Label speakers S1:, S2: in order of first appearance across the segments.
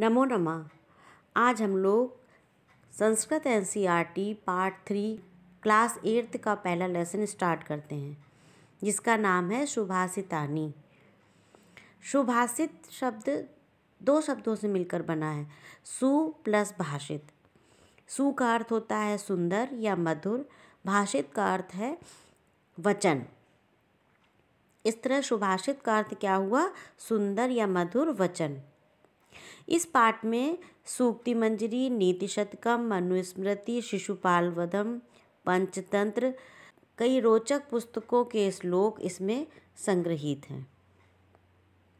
S1: नमो नमः आज हम लोग संस्कृत एन पार्ट थ्री क्लास एट्थ का पहला लेसन स्टार्ट करते हैं जिसका नाम है शुभाषितानी शुभाषित शब्द दो शब्दों से मिलकर बना है सु प्लस भाषित सु का अर्थ होता है सुंदर या मधुर भाषित का अर्थ है वचन इस तरह सुभाषित का अर्थ क्या हुआ सुंदर या मधुर वचन इस पाठ में सूक्ति मंजरी नीति शतकम मनुस्मृति शिशुपाल वधम पंचतंत्र कई रोचक पुस्तकों के श्लोक इसमें संग्रहित हैं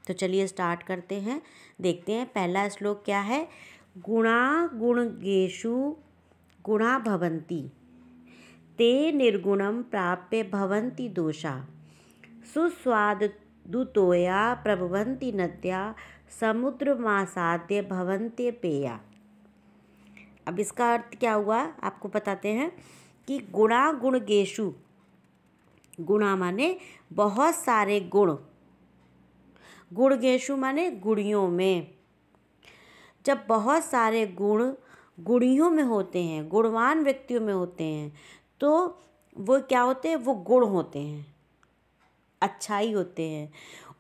S1: तो चलिए स्टार्ट करते हैं देखते हैं पहला श्लोक क्या है गुणा गुण गेशु गुणा भवंती ते निर्गुणम प्राप्य भवंती दोषा सुस्वादुतोया प्रभवंती नद्या समुद्रमासाद्य भवंत्य पेया अब इसका अर्थ क्या हुआ आपको बताते हैं कि गुणा गुण गेशु गुणा माने बहुत सारे गुण गुण गेशु माने गुड़ियों में जब बहुत सारे गुण गुड़ियों में होते हैं गुणवान व्यक्तियों में होते हैं तो वो क्या होते हैं वो गुण होते हैं अच्छाई होते हैं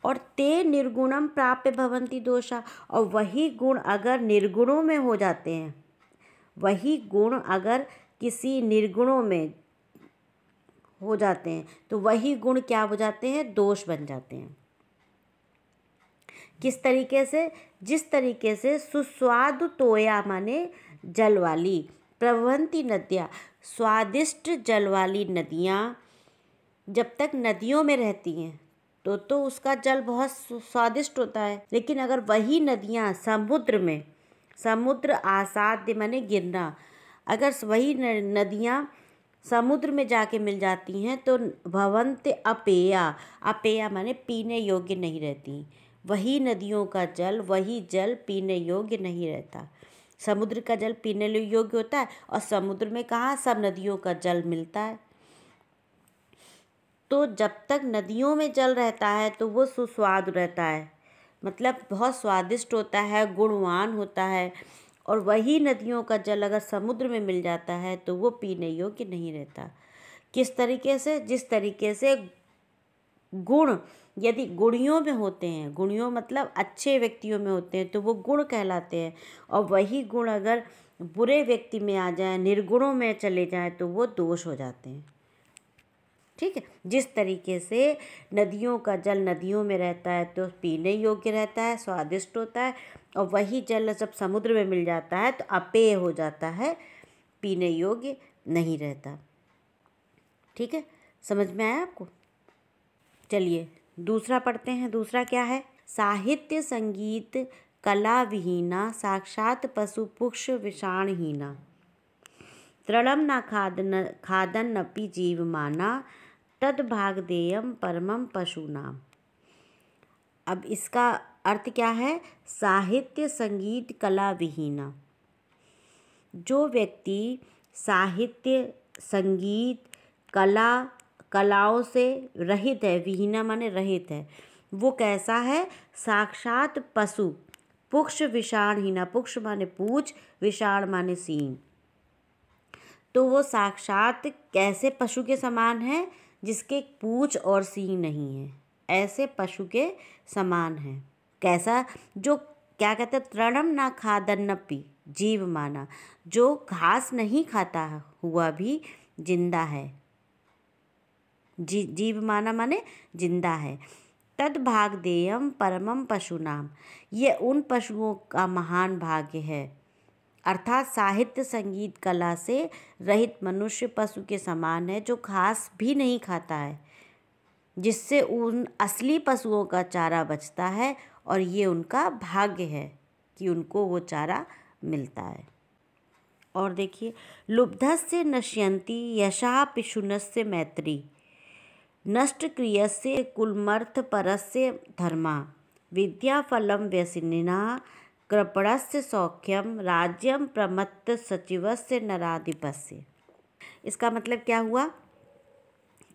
S1: और ते निर्गुणम प्राप्य भवंती दोषा और वही गुण अगर निर्गुणों में हो जाते हैं वही गुण अगर किसी निर्गुणों में हो जाते हैं तो वही गुण क्या हो जाते हैं दोष बन जाते हैं किस तरीके से जिस तरीके से सुस्वाद तोया माने जल वाली प्रवंती नदियाँ स्वादिष्ट जल वाली नदियाँ जब तक नदियों में रहती हैं तो तो उसका जल बहुत स्वादिष्ट होता है लेकिन अगर वही नदियाँ समुद्र में समुद्र आसाध्य माने गिरना अगर वही नदियाँ समुद्र में जाके मिल जाती हैं तो भवंत अपेया अपेया माने पीने योग्य नहीं रहती वही नदियों का जल वही जल पीने योग्य नहीं रहता समुद्र का जल पीने योग्य होता है और समुद्र में कहाँ सब नदियों का जल मिलता है तो जब तक नदियों में जल रहता है तो वो सुस्वाद रहता है मतलब बहुत स्वादिष्ट होता है गुणवान होता है और वही नदियों का जल अगर समुद्र में मिल जाता है तो वो पीने योग्य नहीं रहता किस तरीके से जिस तरीके से गुण यदि गुड़ियों में होते हैं गुड़ियों मतलब अच्छे व्यक्तियों में होते हैं तो वो गुण कहलाते हैं और वही गुण अगर बुरे व्यक्ति में आ जाए निर्गुणों में चले जाएँ तो वो दोष हो जाते हैं ठीक है जिस तरीके से नदियों का जल नदियों में रहता है तो पीने योग्य रहता है स्वादिष्ट होता है और वही जल जब समुद्र में मिल जाता है तो अपेय हो जाता है पीने योग्य नहीं रहता ठीक है समझ में आया आपको चलिए दूसरा पढ़ते हैं दूसरा क्या है साहित्य संगीत कला विहीना साक्षात पशु पुक्ष विषाणहीना तृणम न खादन खादन नपी जीव माना तद्भागधेयम परमम पशुनाम अब इसका अर्थ क्या है साहित्य संगीत कला विहीना जो व्यक्ति साहित्य संगीत कला कलाओं से रहित है विहीना माने रहित है वो कैसा है साक्षात पशु पुक्ष विषाण हीना पुक्ष माने पूछ विषाण माने सीन तो वो साक्षात कैसे पशु के समान है जिसके पूछ और सींग नहीं है ऐसे पशु के समान हैं कैसा जो क्या कहते हैं तृणम ना खादन्नपी जीव माना जो घास नहीं खाता हुआ भी जिंदा है जी जीव माना माने जिंदा है तद भाग देयम परमम पशु नाम ये उन पशुओं का महान भाग्य है अर्थात साहित्य संगीत कला से रहित मनुष्य पशु के समान है जो घास भी नहीं खाता है जिससे उन असली पशुओं का चारा बचता है और ये उनका भाग्य है कि उनको वो चारा मिलता है और देखिए लुब्धस से नश्यंती यशा पिशुनस से मैत्री नष्ट क्रिय से कुलमर्थ परस से धर्मा विद्या फलम व्यसिना कृपणस्य सौख्यम राज्यम प्रमत्त सचिवस्य से इसका मतलब क्या हुआ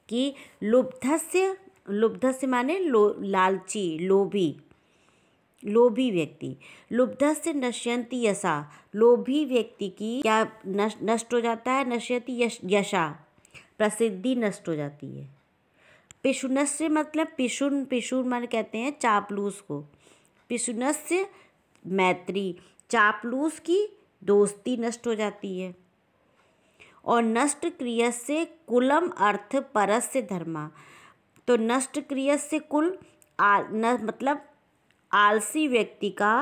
S1: कि लुब्धस्य लुब्धस्य माने लो लालची लोभी लोभी व्यक्ति लुब्धस्य नश्यंती यशा लोभी व्यक्ति की क्या नष्ट हो जाता है नश्यंती यशा प्रसिद्धि नष्ट हो जाती है पिशुनस्य मतलब पिशुन पिशुन मान कहते हैं चापलूस को पिशुनस्य मैत्री चापलूस की दोस्ती नष्ट हो जाती है और नष्ट क्रिय से कुलम अर्थ परस से धर्मा तो नष्ट क्रिय से कुल आ, न, मतलब आलसी व्यक्ति का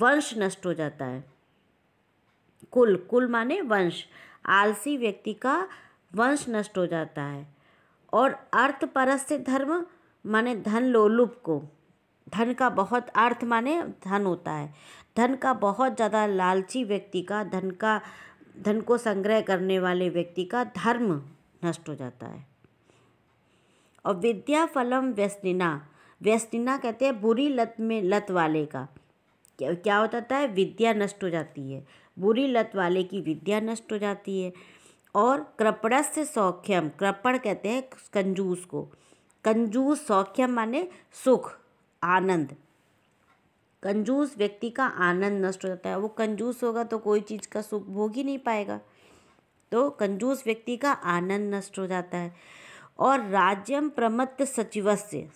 S1: वंश नष्ट हो जाता है कुल कुल माने वंश आलसी व्यक्ति का वंश नष्ट हो जाता है और अर्थ परस से धर्म माने धन लोलुप को धन का बहुत अर्थ माने धन होता है धन का बहुत ज़्यादा लालची व्यक्ति का धन का धन को संग्रह करने वाले व्यक्ति का धर्म नष्ट हो जाता है और विद्या फलम व्यस्तिना व्यस्तिना कहते हैं बुरी लत में लत वाले का क्या हो जाता है विद्या नष्ट हो जाती है बुरी लत वाले की विद्या नष्ट हो जाती है और कृपणस्य सौख्यम कृपण कहते हैं कंजूस को कंजूस सौख्यम माने सुख आनंद कंजूस व्यक्ति का आनंद नष्ट हो जाता है वो कंजूस होगा तो कोई चीज़ का सुख भोग ही नहीं पाएगा तो कंजूस व्यक्ति का आनंद नष्ट हो जाता है और राज्यम प्रमत्त से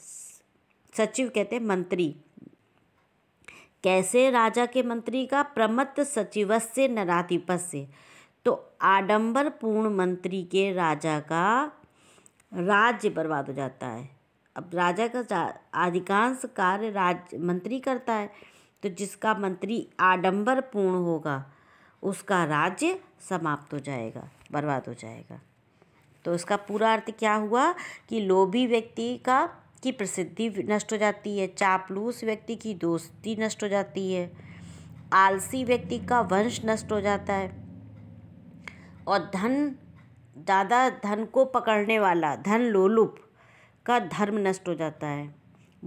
S1: सचिव कहते हैं मंत्री कैसे राजा के मंत्री का प्रमत्त सचिवस्य से तो आडंबर पूर्ण मंत्री के राजा का राज्य बर्बाद हो जाता है अब राजा का अधिकांश कार्य राज मंत्री करता है तो जिसका मंत्री आडंबर पूर्ण होगा उसका राज्य समाप्त हो जाएगा बर्बाद हो जाएगा तो इसका पूरा अर्थ क्या हुआ कि लोभी व्यक्ति का की प्रसिद्धि नष्ट हो जाती है चापलूस व्यक्ति की दोस्ती नष्ट हो जाती है आलसी व्यक्ति का वंश नष्ट हो जाता है और धन ज़्यादा धन को पकड़ने वाला धन लोलुप का धर्म नष्ट हो जाता है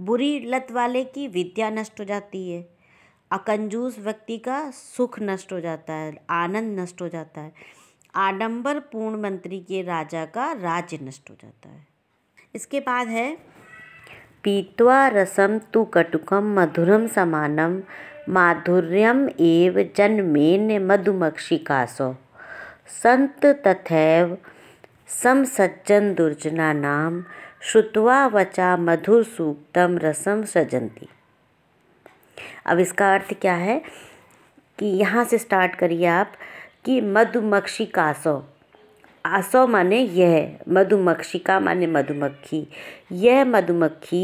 S1: बुरी लत वाले की विद्या नष्ट हो जाती है अकंजूस व्यक्ति का सुख नष्ट हो जाता है आनंद नष्ट हो जाता है आडंबर पूर्ण मंत्री के राजा का राज्य नष्ट हो जाता है इसके बाद है पीत्वा रसम तु कटुकम मधुरम समानम माधुर्यम एव जन्मेन मधुमक्षिकासो संत तथैव समसज्जन दुर्जना नाम श्रुत्वा वचा मधुर सूक्तम रसम सजंती अब इसका अर्थ क्या है कि यहाँ से स्टार्ट करिए आप कि मधुमक्षी कासो आसो माने यह मधुमक्षिका माने मधुमक्खी यह मधुमक्खी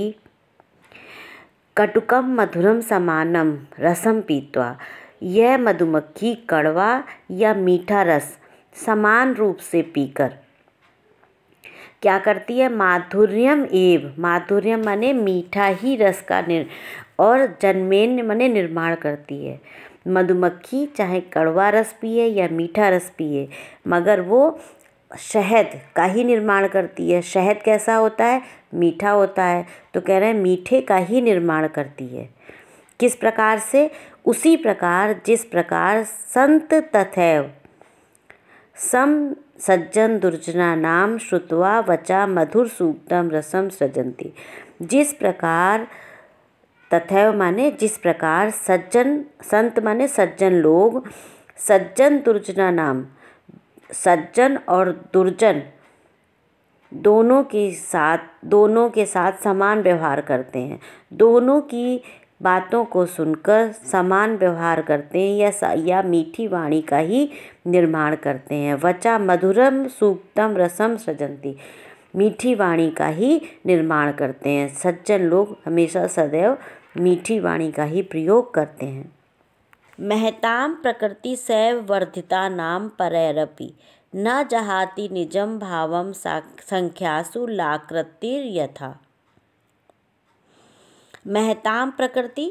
S1: कटुकम मधुरम समानम रसम पीतवा यह मधुमक्खी कड़वा या मीठा रस समान रूप से पीकर क्या करती है माधुर्यम एव माधुर्यम माने मीठा ही रस का निर और जनमेन माने निर्माण करती है मधुमक्खी चाहे कड़वा रस पिए या मीठा रस पिए मगर वो शहद का ही निर्माण करती है शहद कैसा होता है मीठा होता है तो कह रहे हैं मीठे का ही निर्माण करती है किस प्रकार से उसी प्रकार जिस प्रकार संत तथैव सम सज्जन दुर्जना नाम श्रुतवा वचा मधुर सूक्तम रसम सृजंती जिस प्रकार तथैव माने जिस प्रकार सज्जन संत माने सज्जन लोग सज्जन दुर्जना नाम सज्जन और दुर्जन दोनों के साथ दोनों के साथ समान व्यवहार करते हैं दोनों की बातों को सुनकर समान व्यवहार करते हैं या या मीठी वाणी का ही निर्माण करते हैं वचा मधुरम सूक्तम रसम सृजंती मीठी वाणी का ही निर्माण करते हैं सज्जन लोग हमेशा सदैव मीठी वाणी का ही प्रयोग करते हैं महताम प्रकृति सैव वर्धिता नाम परैरपी न जहाति निजम भावम संख्यासु लाकृतिर यथा महताम प्रकृति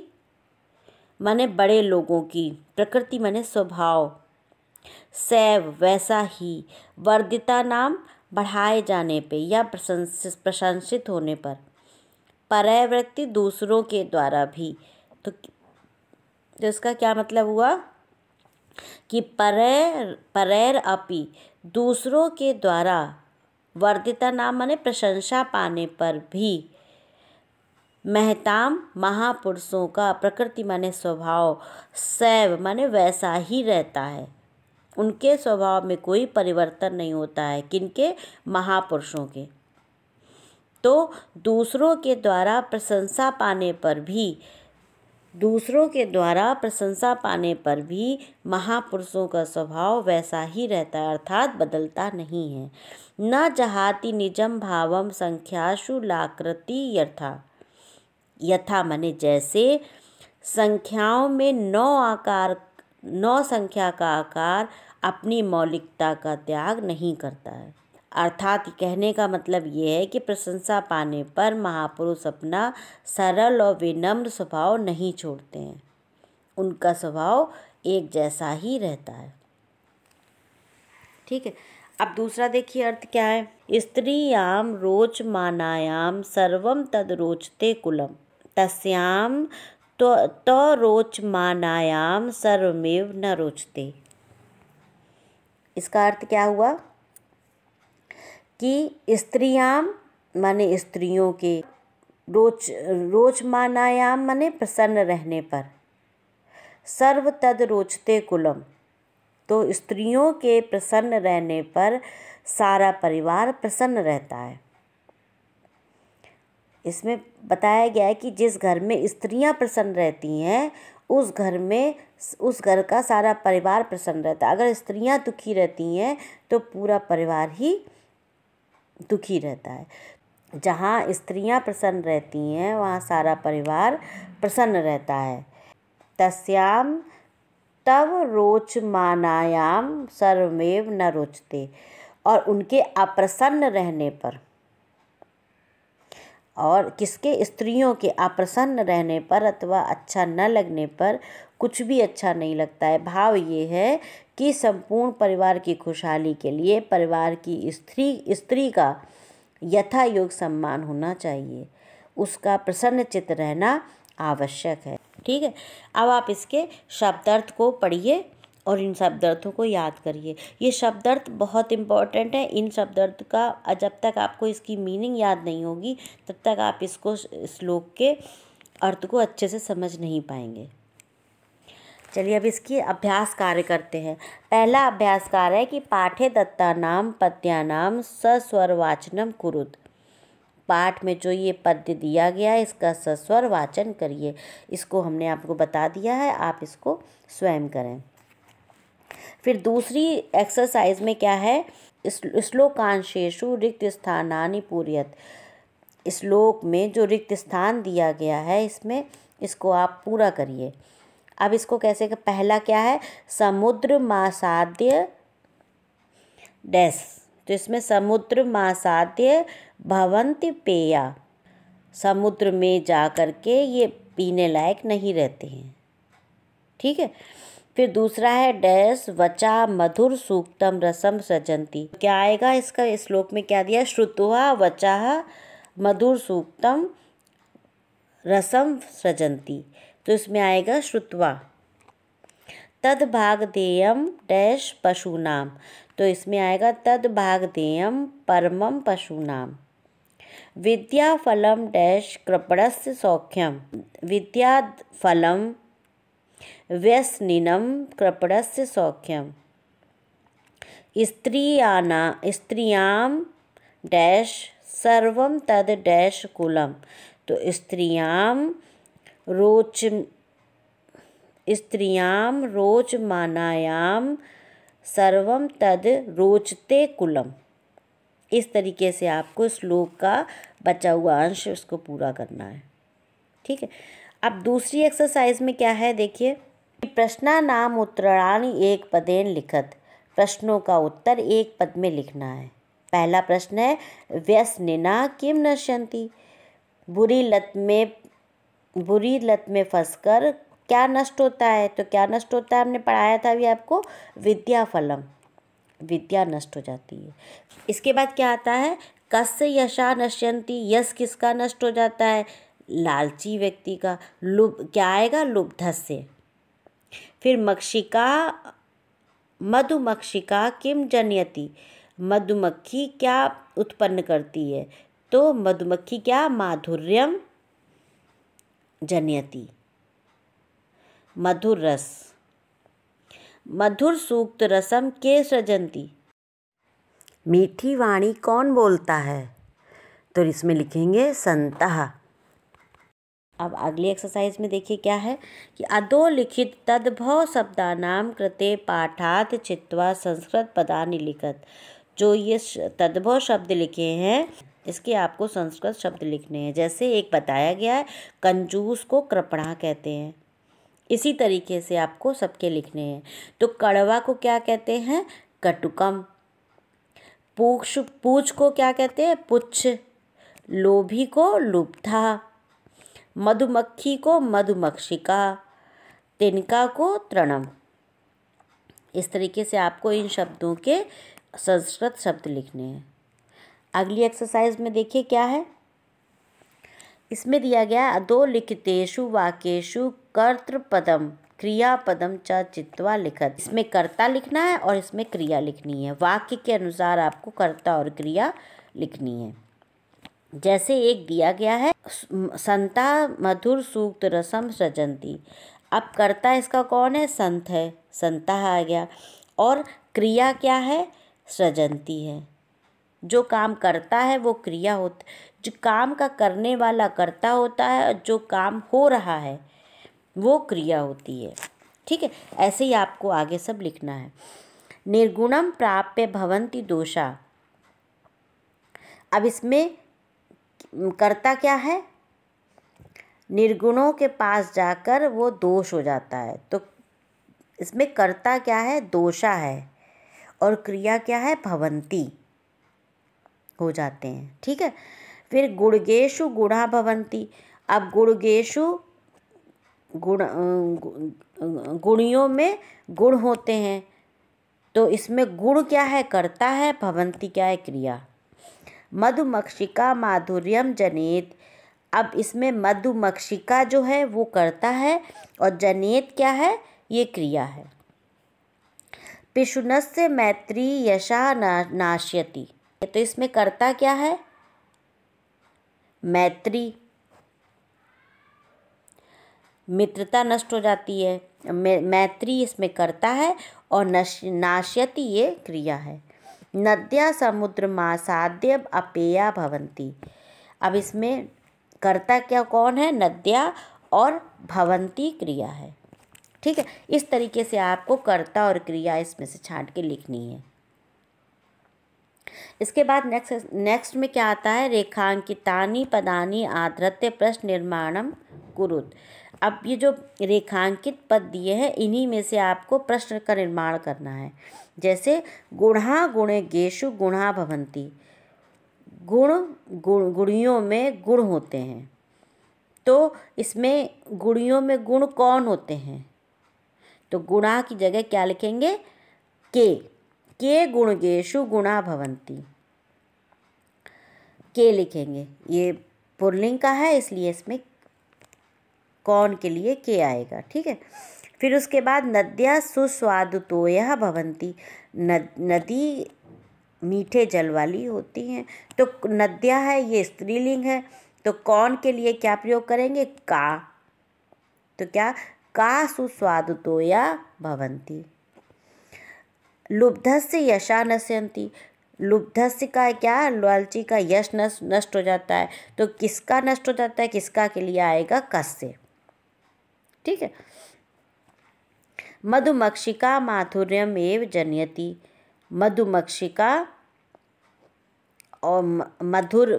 S1: माने बड़े लोगों की प्रकृति माने स्वभाव सैव वैसा ही वर्धिता नाम बढ़ाए जाने पे या प्रशंसित प्रशंसित होने पर पर्यावृत्ति दूसरों के द्वारा भी तो, तो इसका क्या मतलब हुआ कि पर परैर अपि दूसरों के द्वारा वर्धिता नाम माने प्रशंसा पाने पर भी महताम महापुरुषों का प्रकृति माने स्वभाव सैव माने वैसा ही रहता है उनके स्वभाव में कोई परिवर्तन नहीं होता है किनके महापुरुषों के तो दूसरों के द्वारा प्रशंसा पाने पर भी दूसरों के द्वारा प्रशंसा पाने पर भी महापुरुषों का स्वभाव वैसा ही रहता है अर्थात बदलता नहीं है न जहाती निजम भावम संख्याशु लाकृति यथा यथा माने जैसे संख्याओं में नौ आकार नौ संख्या का आकार अपनी मौलिकता का त्याग नहीं करता है अर्थात कहने का मतलब ये है कि प्रशंसा पाने पर महापुरुष अपना सरल और विनम्र स्वभाव नहीं छोड़ते हैं उनका स्वभाव एक जैसा ही रहता है ठीक है अब दूसरा देखिए अर्थ क्या है स्त्रीयाम रोच मानायाम सर्वम तद रोचते कुलम तस्याम तो, तो रोचमानायाम सर्वमेव न रोचते इसका अर्थ क्या हुआ कि स्त्रियाम माने स्त्रियों के रोच रोचमानायाम माने प्रसन्न रहने पर सर्व तद रोचते कुलम तो स्त्रियों के प्रसन्न रहने पर सारा परिवार प्रसन्न रहता है इसमें बताया गया है कि जिस घर में स्त्रियाँ प्रसन्न रहती हैं उस घर में उस घर का सारा परिवार प्रसन्न रहता है अगर स्त्रियाँ दुखी रहती हैं तो पूरा परिवार ही दुखी रहता है जहाँ स्त्रियाँ प्रसन्न रहती हैं वहाँ सारा परिवार प्रसन्न रहता है तस्याम तब रोचमानायाम सर्वमेव न रोचते और उनके अप्रसन्न रहने पर और किसके स्त्रियों के अप्रसन्न रहने पर अथवा अच्छा न लगने पर कुछ भी अच्छा नहीं लगता है भाव ये है कि संपूर्ण परिवार की खुशहाली के लिए परिवार की स्त्री स्त्री का यथा योग सम्मान होना चाहिए उसका प्रसन्न चित्त रहना आवश्यक है ठीक है अब आप इसके शब्दार्थ को पढ़िए और इन शब्दार्थों को याद करिए ये शब्दार्थ बहुत इम्पॉर्टेंट है इन शब्दार्थ का जब तक आपको इसकी मीनिंग याद नहीं होगी तब तक आप इसको श्लोक के अर्थ को अच्छे से समझ नहीं पाएंगे चलिए अब इसकी अभ्यास कार्य करते हैं पहला अभ्यास कार्य है कि पाठे दत्ता नाम पद्यानाम सस्वर वाचनम कुरुद पाठ में जो ये पद्य दिया गया है इसका सस्वर वाचन करिए इसको हमने आपको बता दिया है आप इसको स्वयं करें फिर दूसरी एक्सरसाइज में क्या है श्लोकांशेषु रिक्त स्थानानि पूरियत श्लोक में जो रिक्त स्थान दिया गया है इसमें इसको आप पूरा करिए अब इसको कैसे कर? पहला क्या है समुद्र मासाद्य डैस तो इसमें समुद्र मासाद्य भवंत पेया समुद्र में जा कर के ये पीने लायक नहीं रहते हैं ठीक है फिर दूसरा है डैस वचा मधुर सूक्तम रसम सजंती क्या आएगा इसका श्लोक इस में क्या दिया श्रुतवा वचा मधुर सूक्तम रसम सजंती तो इसमें आएगा श्रुतवा तद देयम डैश नाम तो इसमें आएगा तद भाग भागधेयम परमम विद्या फलम डैश कृपणस्य सौख्यम विद्या फलम व्यसनिनम कृपणस्य सौख्यम स्त्रियाना स्त्रियाम डैश सर्व तद डैश कुलम तो स्त्रियाम रोच स्त्रियाम रोच सर्व तद रोचते कुलम इस तरीके से आपको श्लोक का बचा हुआ अंश उसको पूरा करना है ठीक है अब दूसरी एक्सरसाइज में क्या है देखिए प्रश्ना नाम उत्तराणी एक पदेन लिखत प्रश्नों का उत्तर एक पद में लिखना है पहला प्रश्न है व्यसनिना किम नश्यंती बुरी लत में बुरी लत में फंसकर क्या नष्ट होता है तो क्या नष्ट होता है हमने पढ़ाया था अभी आपको विद्या फलम विद्या नष्ट हो जाती है इसके बाद क्या आता है कस्य यशा नश्यंती यश किसका नष्ट हो जाता है लालची व्यक्ति का लुभ क्या आएगा लुब्धस्य फिर मक्षिका मधुमक्षिका किम जनयति मधुमक्खी क्या उत्पन्न करती है तो मधुमक्खी क्या माधुर्यम जनयति मधुर रस मधुर सूक्त रसम के सृजंती मीठी वाणी कौन बोलता है तो इसमें लिखेंगे संतः अब अगली एक्सरसाइज में देखिए क्या है कि अधोलिखित तद्भव शब्दानाम कृते पाठात चित्वा संस्कृत पदानि लिखत जो ये तद्भव शब्द लिखे हैं इसके आपको संस्कृत शब्द लिखने हैं जैसे एक बताया गया है कंजूस को कृपणा कहते हैं इसी तरीके से आपको सबके लिखने हैं तो कड़वा को क्या कहते हैं कटुकम पूछ पूछ को क्या कहते हैं पुच्छ लोभी को लुब्धा मधुमक्खी को मधुमक्षिका तिनका को तृणम इस तरीके से आपको इन शब्दों के संस्कृत शब्द लिखने हैं अगली एक्सरसाइज में देखिए क्या है इसमें दिया गया दो लिखितेशु वाक्यशु कर्तृपदम पदम च चित्वा लिखत इसमें कर्ता लिखना है और इसमें क्रिया लिखनी है वाक्य के अनुसार आपको कर्ता और क्रिया लिखनी है जैसे एक दिया गया है संता मधुर सूक्त रसम सृजंती अब कर्ता इसका कौन है संत है संता आ गया और क्रिया क्या है सृजंती है जो काम करता है वो क्रिया होता जो काम का करने वाला करता होता है और जो काम हो रहा है वो क्रिया होती है ठीक है ऐसे ही आपको आगे सब लिखना है निर्गुणम प्राप्य भवंती दोषा अब इसमें करता क्या है निर्गुणों के पास जाकर वो दोष हो जाता है तो इसमें कर्ता क्या है दोषा है और क्रिया क्या है भवंती हो जाते हैं ठीक है फिर गुड़गेशु गुणा भवंती अब गुड़गेशु गुण गुणियों में गुण होते हैं तो इसमें गुण क्या है करता है भवंती क्या है क्रिया मधुमक्षिका माधुर्यम जनेत अब इसमें मधुमक्षिका जो है वो करता है और जनेत क्या है ये क्रिया है पिशुनस्य मैत्री यशा नाश्यति तो इसमें करता क्या है मैत्री मित्रता नष्ट हो जाती है मैत्री इसमें करता है और नश नाश्यति ये क्रिया है नद्या समुद्र मासाद्य अपेया भवंती अब इसमें कर्ता क्या कौन है नद्या और भवंती क्रिया है ठीक है इस तरीके से आपको कर्ता और क्रिया इसमें से छांट के लिखनी है इसके बाद नेक्स्ट नेक्स्ट में क्या आता है रेखांकितानी पदानी आधृत्य प्रश्न निर्माणम कुरुत अब ये जो रेखांकित पद दिए हैं इन्हीं में से आपको प्रश्न का निर्माण करना है जैसे गुणा गुणे गेशु गुणा भवंती गुण गुण गुड़ियों में गुण होते हैं तो इसमें गुड़ियों में गुण कौन होते हैं तो गुणा की जगह क्या लिखेंगे के के गुण गेशु गुणा भवंती के लिखेंगे ये पुरलिंग का है इसलिए इसमें कौन के लिए के आएगा ठीक है फिर उसके बाद नद्या सुस्वाद तोया भवंती नद, नदी मीठे जल वाली होती हैं तो नद्या है ये स्त्रीलिंग है तो कौन के लिए क्या प्रयोग करेंगे का तो क्या का सुस्वाद तोया भवंती लुब्धस्य यशा नश्यंती लुब्धस्य का क्या लालची का यश नष्ट हो जाता है तो किसका नष्ट हो जाता है किसका के लिए आएगा कस्य ठीक है मधुमक्षिका माधुर्यम एव जनयति मधुमक्षिका और मधुर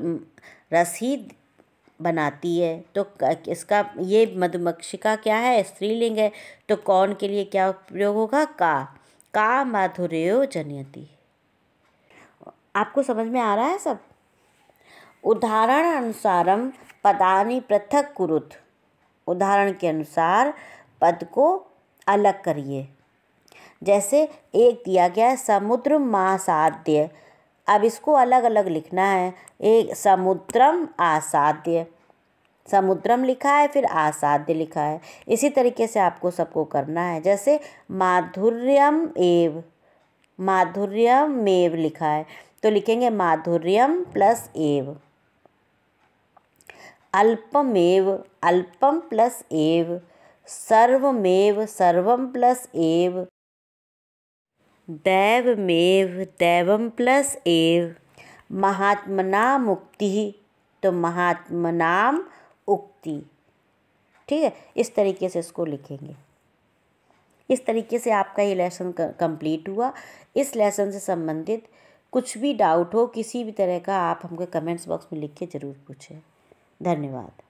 S1: रस ही बनाती है तो इसका ये मधुमक्षिका क्या है स्त्रीलिंग है तो कौन के लिए क्या प्रयोग होगा का का माधुर्यो जनयति आपको समझ में आ रहा है सब उदाहरण अनुसारम पदानी पृथक कुरुत उदाहरण के अनुसार पद को अलग करिए जैसे एक दिया गया है समुद्र मासाद्य अब इसको अलग अलग लिखना है एक समुद्रम आसाध्य समुद्रम लिखा है फिर आसाध्य लिखा है इसी तरीके से आपको सबको करना है जैसे माधुर्यम एव माधुर्यम मेव लिखा है तो लिखेंगे माधुर्यम प्लस एव अल्पमेव अल्पम प्लस एव सर्वमेव सर्वम प्लस एव दैवमेव दैवम प्लस एव महात्मना मुक्ति तो महात्मनाम उक्ति ठीक है इस तरीके से इसको लिखेंगे इस तरीके से आपका ये लेसन कंप्लीट हुआ इस लेसन से संबंधित कुछ भी डाउट हो किसी भी तरह का आप हमको कमेंट्स बॉक्स में लिख के ज़रूर पूछें धन्यवाद